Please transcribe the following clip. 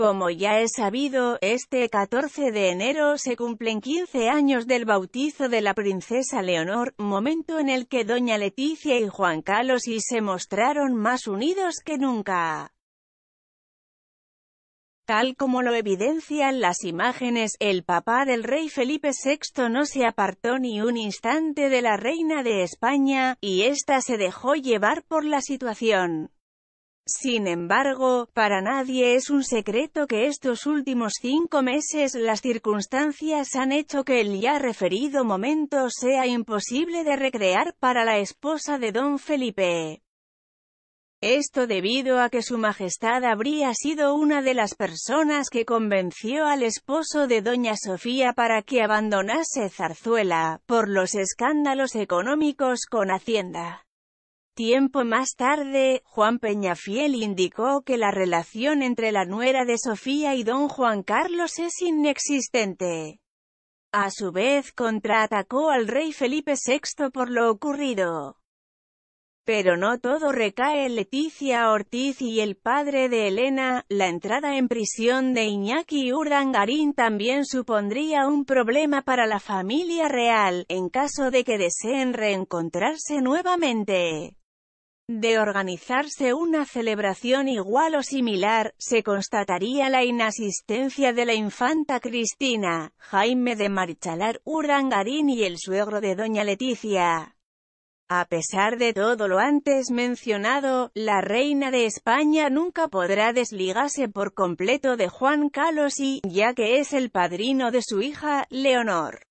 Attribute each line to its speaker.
Speaker 1: Como ya es sabido, este 14 de enero se cumplen 15 años del bautizo de la princesa Leonor, momento en el que doña Leticia y Juan Carlos y se mostraron más unidos que nunca. Tal como lo evidencian las imágenes, el papá del rey Felipe VI no se apartó ni un instante de la reina de España, y ésta se dejó llevar por la situación. Sin embargo, para nadie es un secreto que estos últimos cinco meses las circunstancias han hecho que el ya referido momento sea imposible de recrear para la esposa de don Felipe. Esto debido a que su majestad habría sido una de las personas que convenció al esposo de doña Sofía para que abandonase Zarzuela, por los escándalos económicos con Hacienda. Tiempo más tarde, Juan Peñafiel indicó que la relación entre la nuera de Sofía y don Juan Carlos es inexistente. A su vez contraatacó al rey Felipe VI por lo ocurrido. Pero no todo recae en Leticia Ortiz y el padre de Elena, la entrada en prisión de Iñaki Urdangarín también supondría un problema para la familia real, en caso de que deseen reencontrarse nuevamente. De organizarse una celebración igual o similar, se constataría la inasistencia de la infanta Cristina, Jaime de Marichalar Urangarín y el suegro de doña Leticia. A pesar de todo lo antes mencionado, la reina de España nunca podrá desligarse por completo de Juan Carlos y, ya que es el padrino de su hija, Leonor.